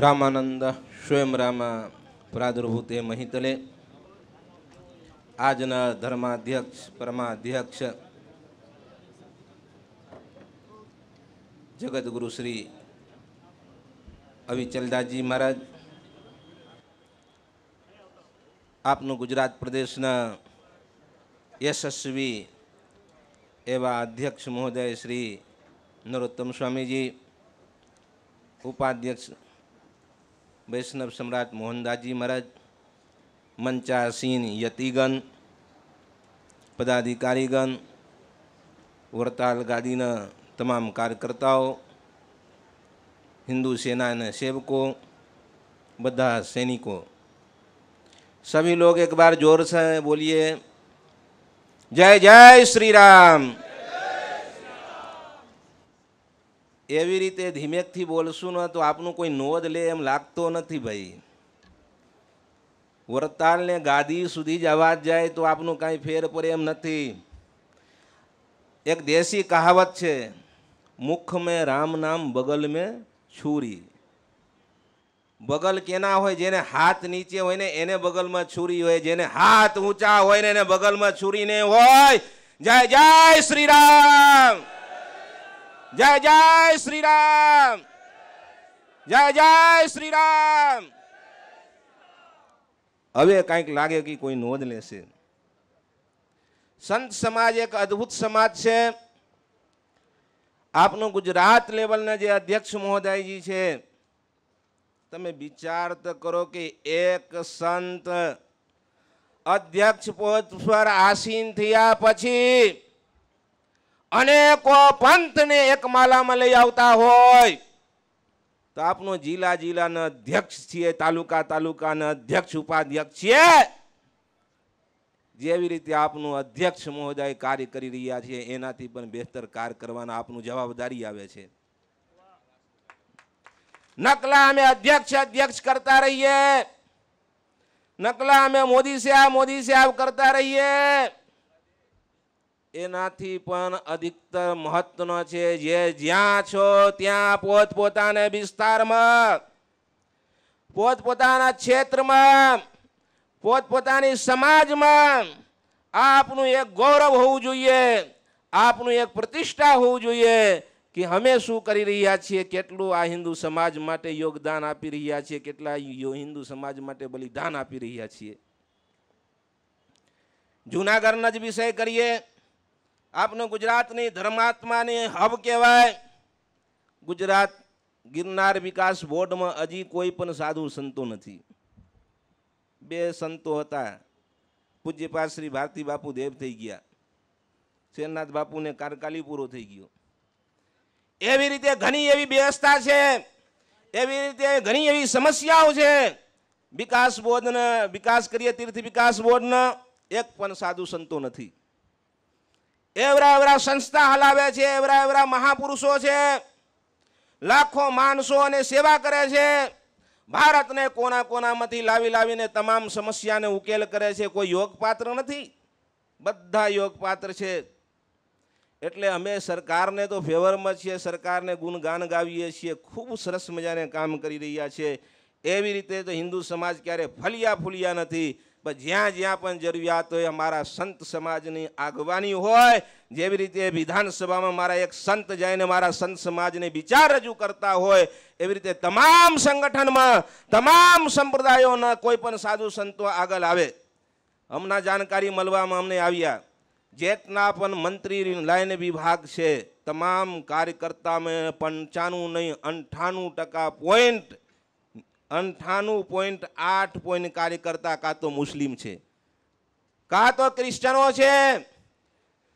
રામાનંદ સ્વયં રામા પ્રાદુર્ભૂતે મહિતલે આજના ધર્માધ્યક્ષ પરમાધ્યક્ષ જગતગુરુ શ્રી અવિચલદાસજી મહારાજ આપનું ગુજરાત પ્રદેશના યશસ્વી એવા અધ્યક્ષ મહોદય શ્રી નરોત્તમ સ્વામીજી ઉપાધ્યક્ષ वैष्णव सम्राट मोहनदास जी महाराज मंचासीन यतिगण पदाधिकारीगण વડતાલ तमाम कार्यकर्ताओं हिंदू सेना ने सेवकों बदा सैनिकों सभी लोग एक बार जोर से बोलिए जय जय श्री राम એવી રીતે ધીમેકથી બોલશું ને તો આપનું કોઈ નોંધ લે એમ લાગતો નથી ભાઈ વરતાલને ગાદી સુધી જ અવાજ જાય તો આપનું કાંઈ ફેર પડે એમ નથી એક દેશી કહાવત છે મુખ મેં રામ નામ બગલ મેં છુરી બગલ કેના હોય જેને હાથ નીચે હોય ને એને બગલમાં છુરી હોય જેને હાથ ઊંચા હોય ને એને બગલમાં છુરી ને હોય જય જય શ્રી રામ જય જય શ્રી રામ જય જય શ્રી રામ હવે કાંઈક લાગે કે કોઈ નોંધ લેશે સંત સમાજ એક અદભુત સમાજ છે આપનું ગુજરાત લેવલના જે અધ્યક્ષ મહોદયજી છે તમે વિચાર તો કરો કે એક સંત અધ્યક્ષ પદ પર આસીન થયા પછી અનેકો કો પંથને એક માલામાં લઈ આવતા હોય તો આપનો જિલ્લા જિલ્લાના અધ્યક્ષ છીએ તાલુકા તાલુકાના અધ્યક્ષ ઉપાધ્યક્ષ છીએ જેવી રીતે આપનું અધ્યક્ષ મહોદય કાર્ય કરી રહ્યા છે એનાથી પણ બેહતર કાર્ય કરવાના આપનું જવાબદારી આવે છે નકલા અમે અધ્યક્ષ અધ્યક્ષ કરતા રહીએ નકલા અમે મોદી સાહેબ મોદી સાહેબ કરતા રહીએ એનાથી પણ અધિકતર મહત્વનો છે જે જ્યાં છો ત્યાં પોતપોતાના વિસ્તારમાં પોતપોતાના ક્ષેત્રમાં પોતપોતાની સમાજમાં આપનું એક ગૌરવ હોવું જોઈએ આપનું એક પ્રતિષ્ઠા હોવું જોઈએ કે અમે શું કરી રહ્યા છીએ કેટલું આ હિન્દુ સમાજ માટે યોગદાન આપી રહ્યા છીએ કેટલા હિન્દુ સમાજ માટે બલિદાન આપી રહ્યા છીએ જૂનાગઢના જ વિષય કરીએ આપનું ગુજરાતની ધર્માત્માની હબ કહેવાય ગુજરાત ગિરનાર વિકાસ બોર્ડમાં હજી કોઈ પણ સાધુ સંતો નથી બે સંતો હતા પૂજ્યપાદ શ્રી ભારતી બાપુ દેવ થઈ ગયા શેરનાથ બાપુને કારકાલી પૂરો થઈ ગયો એવી રીતે ઘણી એવી વ્યવસ્થા છે એવી રીતે ઘણી એવી સમસ્યાઓ છે વિકાસ બોર્ડને વિકાસ કરીએ તીર્થ વિકાસ બોર્ડના એક પણ સાધુ સંતો નથી એવરા એવરા સંસ્થા હલાવે છે એવરા એવરા મહાપુરુષો છે લાખો માણસો અને સેવા કરે છે ભારતને કોના કોનામાંથી લાવી લાવીને તમામ સમસ્યાને ઉકેલ કરે છે કોઈ યોગપાત્ર નથી બધા યોગપાત્ર છે એટલે અમે સરકારને તો ફેવરમાં છીએ સરકારને ગુણગાન ગાવીએ છીએ ખૂબ સરસ મજાને કામ કરી રહ્યા છે એવી રીતે તો હિન્દુ સમાજ ક્યારે ફલિયા ફૂલિયા નથી પણ જ્યાં જ્યાં પણ જરૂરિયાત હોય અમારા સંત સમાજની આગવાની હોય જેવી રીતે વિધાનસભામાં મારા એક સંત જઈને મારા સંત સમાજને વિચાર રજૂ કરતા હોય એવી રીતે તમામ સંગઠનમાં તમામ સંપ્રદાયોના કોઈ પણ સાધુ સંતો આગળ આવે હમણાં જાણકારી મળવામાં અમને આવ્યા જેટલા પણ મંત્રી લાઈન વિભાગ છે તમામ કાર્યકર્તામાં પંચાણું નહીં અંઠાણું ટકા પોઈન્ટ અંઠાણું પોઈન્ટ આઠ પોઈન્ટ કાર્યકર્તા કાં તો મુસ્લિમ છે કાં તો ક્રિશ્ચનો છે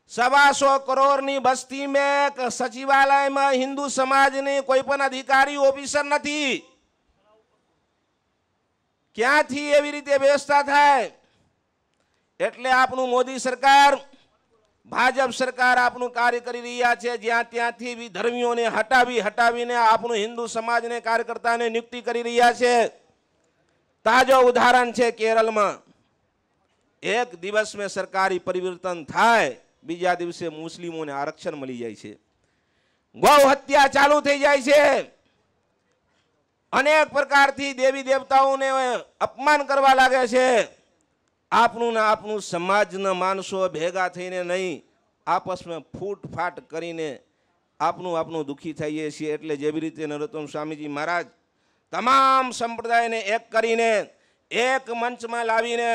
સવા સો કરોડની બસ્તી મેં સચિવાલયમાં હિન્દુ સમાજની કોઈ પણ અધિકારી ઓફિસર નથી ક્યાંથી એવી રીતે વ્યવસ્થા થાય એટલે આપણું મોદી સરકાર ભાજપ સરકાર આપનું કાર્ય કરી રહ્યા છે જ્યાં ત્યાંથી બી ધર્મીઓને હટાવી હટાવીને આપણું હિન્દુ સમાજને કાર્યકર્તાને નિયુક્તિ કરી રહ્યા છે તાજો ઉદાહરણ છે કેરળમાં એક દિવસ મેં સરકારી પરિવર્તન થાય બીજા દિવસે મુસ્લિમોને આરક્ષણ મળી જાય છે ગૌ હત્યા ચાલુ થઈ જાય છે અનેક પ્રકારથી દેવી દેવતાઓને અપમાન કરવા લાગે છે આપણું ને આપણું સમાજના માણસો ભેગા થઈને નહીં આપસમાં ફૂટફાટ કરીને આપણું આપણું દુઃખી થઈએ છીએ એટલે જેવી રીતે નરોત્તમ સ્વામીજી મહારાજ તમામ સંપ્રદાયને એક કરીને એક મંચમાં લાવીને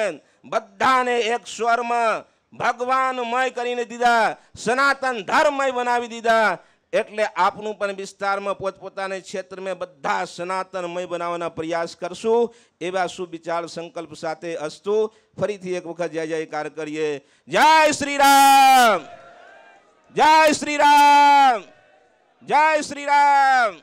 બધાને એક સ્વરમાં ભગવાનમય કરીને દીધા સનાતન ધર્મય બનાવી દીધા એટલે આપનું પણ વિસ્તારમાં પોતપોતાના ક્ષેત્રમાં બધા સનાતનમય બનાવવાના પ્રયાસ કરશું એવા સુવિચાર સંકલ્પ સાથે અસ્તુ ફરીથી એક વખત જય જયકાર કરીએ જય શ્રી રામ જય શ્રી રામ જય શ્રી રામ